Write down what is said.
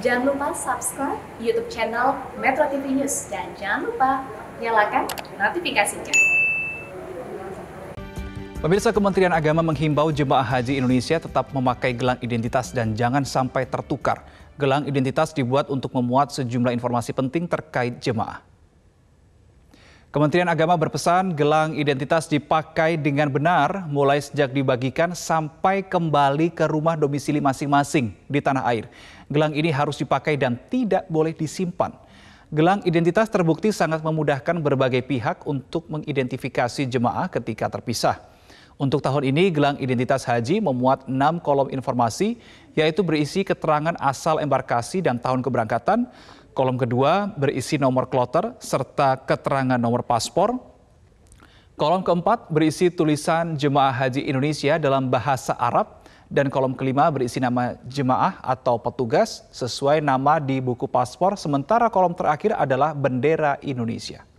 Jangan lupa subscribe YouTube channel Metro TV News dan jangan lupa nyalakan notifikasinya. Pemirsa Kementerian Agama menghimbau jemaah haji Indonesia tetap memakai gelang identitas dan jangan sampai tertukar. Gelang identitas dibuat untuk memuat sejumlah informasi penting terkait jemaah. Kementerian Agama berpesan gelang identitas dipakai dengan benar mulai sejak dibagikan sampai kembali ke rumah domisili masing-masing di tanah air. Gelang ini harus dipakai dan tidak boleh disimpan. Gelang identitas terbukti sangat memudahkan berbagai pihak untuk mengidentifikasi jemaah ketika terpisah. Untuk tahun ini, gelang identitas haji memuat enam kolom informasi, yaitu berisi keterangan asal embarkasi dan tahun keberangkatan, Kolom kedua berisi nomor kloter serta keterangan nomor paspor. Kolom keempat berisi tulisan Jemaah Haji Indonesia dalam bahasa Arab dan kolom kelima berisi nama jemaah atau petugas sesuai nama di buku paspor sementara kolom terakhir adalah bendera Indonesia.